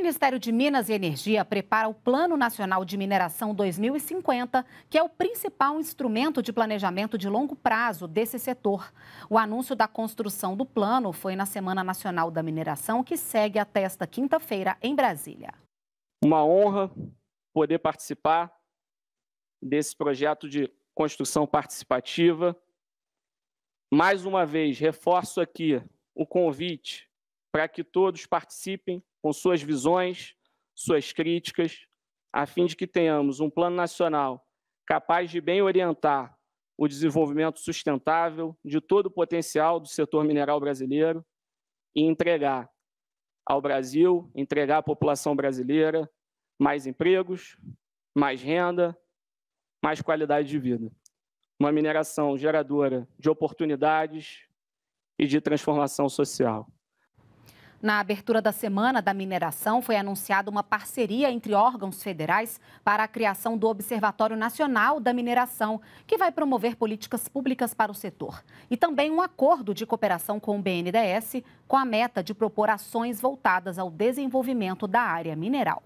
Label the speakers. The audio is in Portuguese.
Speaker 1: Ministério de Minas e Energia prepara o Plano Nacional de Mineração 2050, que é o principal instrumento de planejamento de longo prazo desse setor. O anúncio da construção do plano foi na Semana Nacional da Mineração, que segue até esta quinta-feira em Brasília.
Speaker 2: Uma honra poder participar desse projeto de construção participativa. Mais uma vez, reforço aqui o convite para que todos participem com suas visões, suas críticas, a fim de que tenhamos um plano nacional capaz de bem orientar o desenvolvimento sustentável de todo o potencial do setor mineral brasileiro e entregar ao Brasil, entregar à população brasileira mais empregos, mais renda, mais qualidade de vida. Uma mineração geradora de oportunidades e de transformação social.
Speaker 1: Na abertura da Semana da Mineração, foi anunciada uma parceria entre órgãos federais para a criação do Observatório Nacional da Mineração, que vai promover políticas públicas para o setor. E também um acordo de cooperação com o BNDES, com a meta de propor ações voltadas ao desenvolvimento da área mineral.